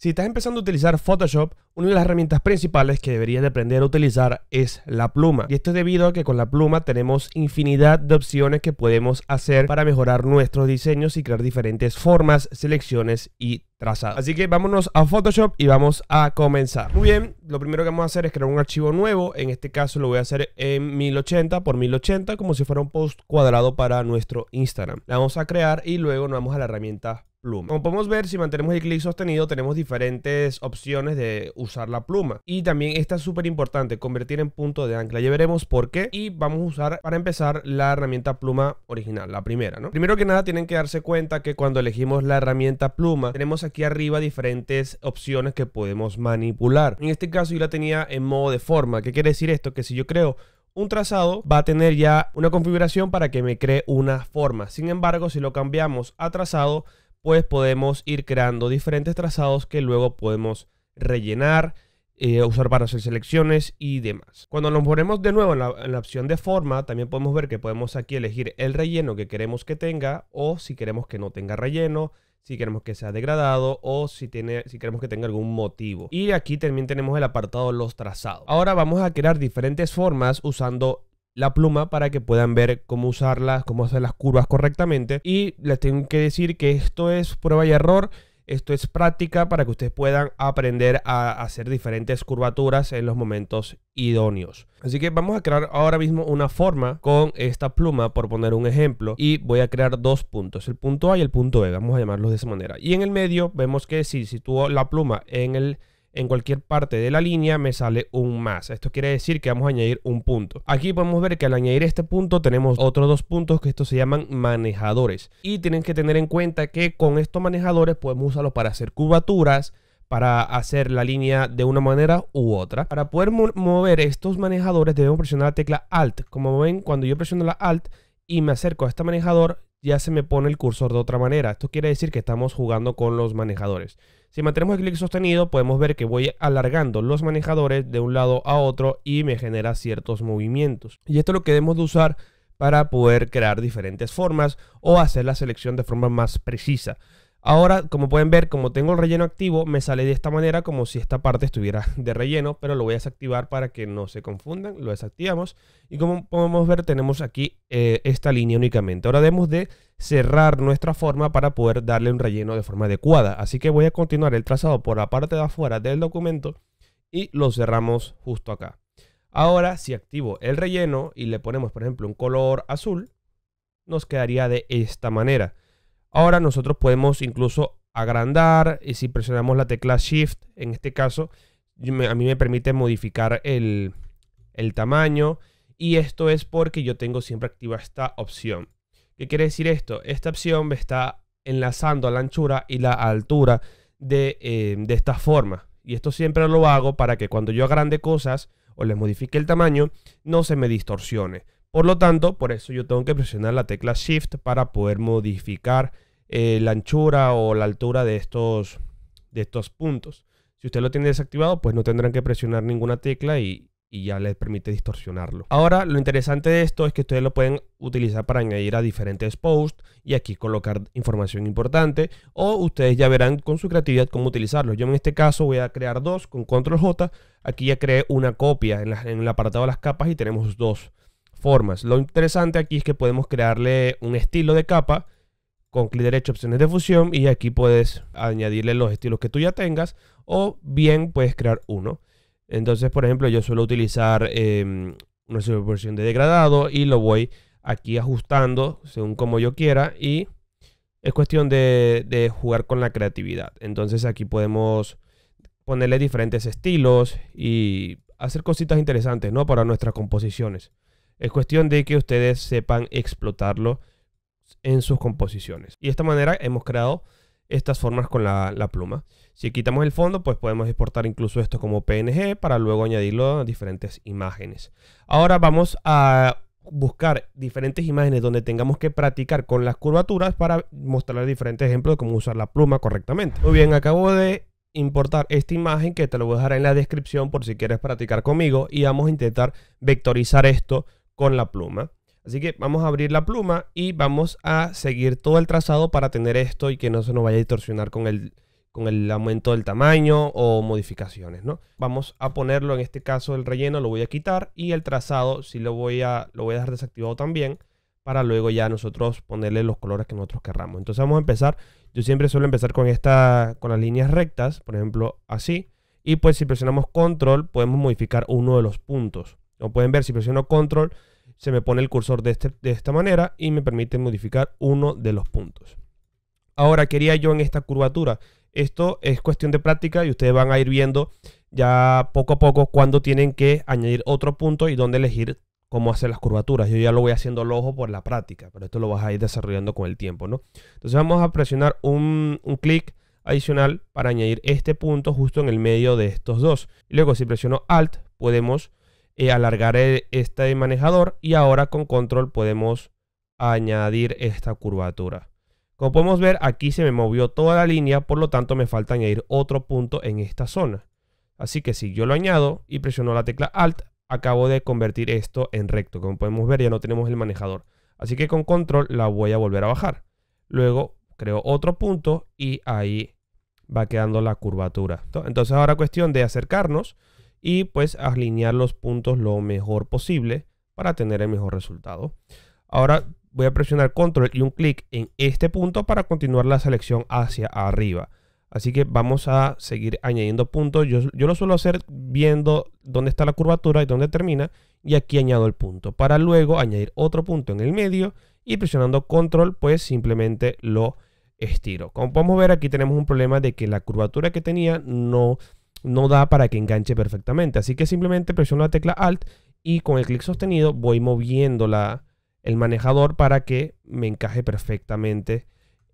Si estás empezando a utilizar Photoshop, una de las herramientas principales que deberías aprender a utilizar es la pluma. Y esto es debido a que con la pluma tenemos infinidad de opciones que podemos hacer para mejorar nuestros diseños y crear diferentes formas, selecciones y trazados. Así que vámonos a Photoshop y vamos a comenzar. Muy bien, lo primero que vamos a hacer es crear un archivo nuevo. En este caso lo voy a hacer en 1080 por 1080 como si fuera un post cuadrado para nuestro Instagram. La vamos a crear y luego nos vamos a la herramienta como podemos ver, si mantenemos el clic sostenido, tenemos diferentes opciones de usar la pluma. Y también está súper importante, convertir en punto de ancla. Ya veremos por qué. Y vamos a usar, para empezar, la herramienta pluma original, la primera, ¿no? Primero que nada, tienen que darse cuenta que cuando elegimos la herramienta pluma, tenemos aquí arriba diferentes opciones que podemos manipular. En este caso, yo la tenía en modo de forma. ¿Qué quiere decir esto? Que si yo creo un trazado va a tener ya una configuración para que me cree una forma. Sin embargo, si lo cambiamos a trazado, pues podemos ir creando diferentes trazados que luego podemos rellenar, eh, usar para hacer selecciones y demás. Cuando nos ponemos de nuevo en la, opción de forma, también podemos ver que podemos aquí elegir el relleno que queremos que tenga o si queremos que no tenga relleno, si queremos que sea degradado o si, tiene, si queremos que tenga algún motivo. Y aquí también tenemos el apartado los trazados. Ahora vamos a crear diferentes formas usando la pluma para que puedan ver cómo usarlas, cómo hacer las curvas correctamente. Y les tengo que decir que esto es prueba y error. Esto es práctica para que ustedes puedan aprender a hacer diferentes curvaturas en los momentos idóneos. Así que vamos a crear ahora mismo una forma con esta pluma, por poner un ejemplo, y voy a crear dos puntos, el punto A y el punto B, vamos a llamarlos de esa manera. Y en el medio vemos que si sitúo la pluma en el en cualquier parte de la línea me sale un más. Esto quiere decir que vamos a añadir un punto. Aquí podemos ver que al añadir este punto tenemos otros dos puntos que estos se llaman manejadores. Y tienen que tener en cuenta que con estos manejadores podemos usarlos para hacer curvaturas, para hacer la línea de una manera u otra. Para poder mover estos manejadores debemos presionar la tecla Alt. Como ven, cuando yo presiono la Alt y me acerco a este manejador, ya se me pone el cursor de otra manera. Esto quiere decir que estamos jugando con los manejadores. Si mantenemos el clic sostenido podemos ver que voy alargando los manejadores de un lado a otro y me genera ciertos movimientos. Y esto lo que debemos de usar para poder crear diferentes formas o hacer la selección de forma más precisa. Ahora, como pueden ver, como tengo el relleno activo, me sale de esta manera como si esta parte estuviera de relleno, pero lo voy a desactivar para que no se confundan, lo desactivamos. Y como podemos ver, tenemos aquí eh, esta línea únicamente. Ahora debemos de cerrar nuestra forma para poder darle un relleno de forma adecuada. Así que voy a continuar el trazado por la parte de afuera del documento y lo cerramos justo acá. Ahora, si activo el relleno y le ponemos, por ejemplo, un color azul, nos quedaría de esta manera. Ahora nosotros podemos incluso agrandar y si presionamos la tecla Shift, en este caso, a mí me permite modificar el, tamaño y esto es porque yo tengo siempre activa esta opción. ¿Qué quiere decir esto? Esta opción me está enlazando a la anchura y la altura de, eh, de esta forma. Y esto siempre lo hago para que cuando yo agrande cosas o les modifique el tamaño, no se me distorsione. Por lo tanto, por eso yo tengo que presionar la tecla Shift para poder modificar eh, la anchura o la altura de estos, de estos puntos. Si usted lo tiene desactivado, pues no tendrán que presionar ninguna tecla y, ya les permite distorsionarlo. Ahora, lo interesante de esto es que ustedes lo pueden utilizar para añadir a diferentes posts y aquí colocar información importante o ustedes ya verán con su creatividad cómo utilizarlo. Yo en este caso voy a crear dos con control J. Aquí ya creé una copia en, en el apartado de las capas y tenemos dos formas. Lo interesante aquí es que podemos crearle un estilo de capa con clic derecho opciones de fusión y aquí puedes añadirle los estilos que tú ya tengas o bien puedes crear uno. Entonces, por ejemplo, yo suelo utilizar em, una superposición de degradado y lo voy aquí ajustando según como yo quiera y es cuestión de, de jugar con la creatividad. Entonces aquí podemos ponerle diferentes estilos y hacer cositas interesantes, ¿no? Para nuestras composiciones. Es cuestión de que ustedes sepan explotarlo en sus composiciones. Y de esta manera hemos creado estas formas con la, pluma. Si quitamos el fondo, pues podemos exportar incluso esto como PNG para luego añadirlo a diferentes imágenes. Ahora vamos a buscar diferentes imágenes donde tengamos que practicar con las curvaturas para mostrarles diferentes ejemplos de cómo usar la pluma correctamente. Muy bien, acabo de importar esta imagen que te lo voy a dejar en la descripción por si quieres practicar conmigo y vamos a intentar vectorizar esto con la pluma. Así que vamos a abrir la pluma y vamos a seguir todo el trazado para tener esto y que no se nos vaya a distorsionar con el, con el aumento del tamaño o modificaciones, ¿no? Vamos a ponerlo, en este caso el relleno lo voy a quitar y el trazado sí lo voy a, lo voy a dejar desactivado también para luego ya nosotros ponerle los colores que nosotros querramos. Entonces vamos a empezar, yo siempre suelo empezar con, esta, con las líneas rectas, por ejemplo así, y pues si presionamos control podemos modificar uno de los puntos. Como pueden ver, si presiono control, se me pone el cursor este, de, esta manera y me permite modificar uno de los puntos. Ahora, quería yo en esta curvatura? Esto es cuestión de práctica y ustedes van a ir viendo ya poco a poco cuando tienen que añadir otro punto y dónde elegir cómo hacer las curvaturas. Yo ya lo voy haciendo al ojo por la práctica, pero esto lo vas a ir desarrollando con el tiempo, ¿no? Entonces vamos a presionar un, un clic adicional para añadir este punto justo en el medio de estos dos. luego si presiono Alt podemos alargaré eh, alargar eh, este manejador y ahora con control podemos añadir esta curvatura. Como podemos ver, aquí se me movió toda la línea, por lo tanto me falta añadir otro punto en esta zona. Así que si yo lo añado y presiono la tecla Alt, acabo de convertir esto en recto. Como podemos ver, ya no tenemos el manejador. Así que con control la voy a volver a bajar. Luego creo otro punto y ahí va quedando la curvatura. Entonces ahora cuestión de acercarnos y pues alinear los puntos lo mejor posible para tener el mejor resultado. Ahora voy a presionar control y un clic en este punto para continuar la selección hacia arriba. Así que vamos a seguir añadiendo puntos. Yo, lo suelo hacer viendo dónde está la curvatura y dónde termina. Y aquí añado el punto. Para luego añadir otro punto en el medio. Y presionando control, pues simplemente lo estiro. Como podemos ver, aquí tenemos un problema de que la curvatura que tenía no no da para que enganche perfectamente. Así que simplemente presiono la tecla Alt y con el clic sostenido voy moviendo la, el manejador para que me encaje perfectamente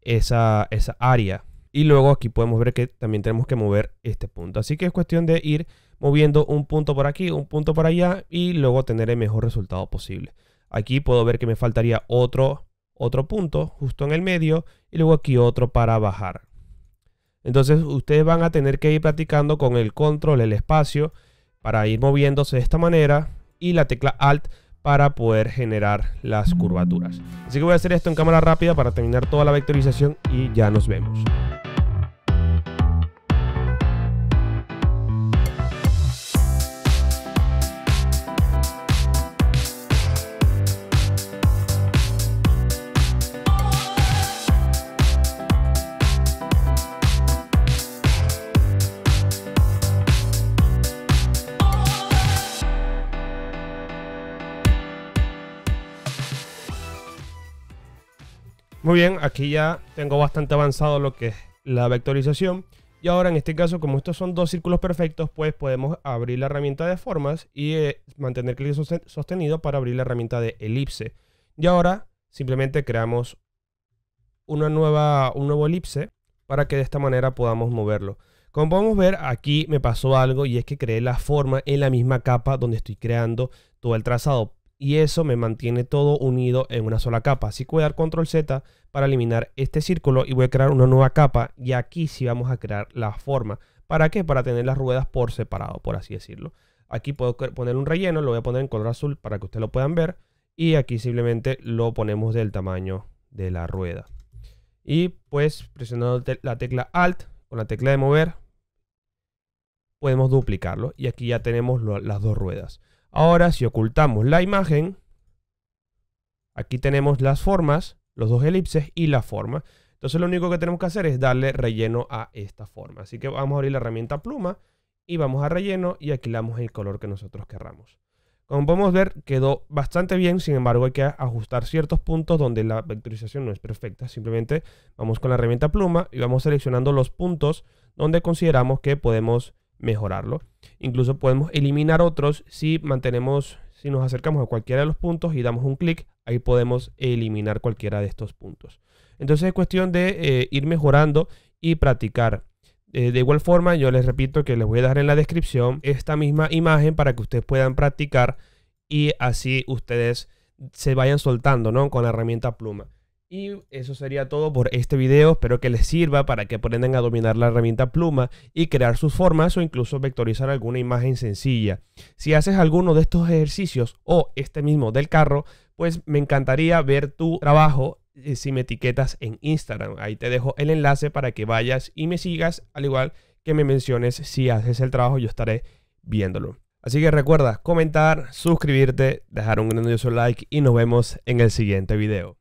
esa, esa área. Y luego aquí podemos ver que también tenemos que mover este punto. Así que es cuestión de ir moviendo un punto por aquí, un punto por allá y luego tener el mejor resultado posible. Aquí puedo ver que me faltaría otro, otro punto justo en el medio y luego aquí otro para bajar. Entonces ustedes van a tener que ir practicando con el control, el espacio, para ir moviéndose de esta manera y la tecla Alt para poder generar las curvaturas. Así que voy a hacer esto en cámara rápida para terminar toda la vectorización y ya nos vemos. Muy bien, aquí ya tengo bastante avanzado lo que es la vectorización. Y ahora en este caso, como estos son dos círculos perfectos, pues podemos abrir la herramienta de formas y eh, mantener clic sostenido para abrir la herramienta de elipse. Y ahora simplemente creamos una nueva, un nuevo elipse para que de esta manera podamos moverlo. Como podemos ver, aquí me pasó algo y es que creé la forma en la misma capa donde estoy creando todo el trazado y eso me mantiene todo unido en una sola capa. Así que voy a dar control Z para eliminar este círculo y voy a crear una nueva capa y aquí sí vamos a crear la forma. ¿Para qué? Para tener las ruedas por separado, por así decirlo. Aquí puedo poner un relleno, lo voy a poner en color azul para que ustedes lo puedan ver y aquí simplemente lo ponemos del tamaño de la rueda. Y pues presionando la tecla Alt con la tecla de mover podemos duplicarlo y aquí ya tenemos las dos ruedas. Ahora, si ocultamos la imagen, aquí tenemos las formas, los dos elipses y la forma. Entonces lo único que tenemos que hacer es darle relleno a esta forma. Así que vamos a abrir la herramienta pluma y vamos a relleno y aquí le damos el color que nosotros querramos. Como podemos ver, quedó bastante bien, sin embargo hay que ajustar ciertos puntos donde la vectorización no es perfecta. Simplemente vamos con la herramienta pluma y vamos seleccionando los puntos donde consideramos que podemos mejorarlo. Incluso podemos eliminar otros si mantenemos, si nos acercamos a cualquiera de los puntos y damos un clic, ahí podemos eliminar cualquiera de estos puntos. Entonces es cuestión de eh, ir mejorando y practicar. Eh, de igual forma, yo les repito que les voy a dejar en la descripción esta misma imagen para que ustedes puedan practicar y así ustedes se vayan soltando ¿no? con la herramienta pluma. Y eso sería todo por este video. Espero que les sirva para que aprendan a dominar la herramienta pluma y crear sus formas o incluso vectorizar alguna imagen sencilla. Si haces alguno de estos ejercicios o este mismo del carro, pues me encantaría ver tu trabajo eh, si me etiquetas en Instagram. Ahí te dejo el enlace para que vayas y me sigas, al igual que me menciones si haces el trabajo, yo estaré viéndolo. Así que recuerda comentar, suscribirte, dejar un grandioso like y nos vemos en el siguiente video.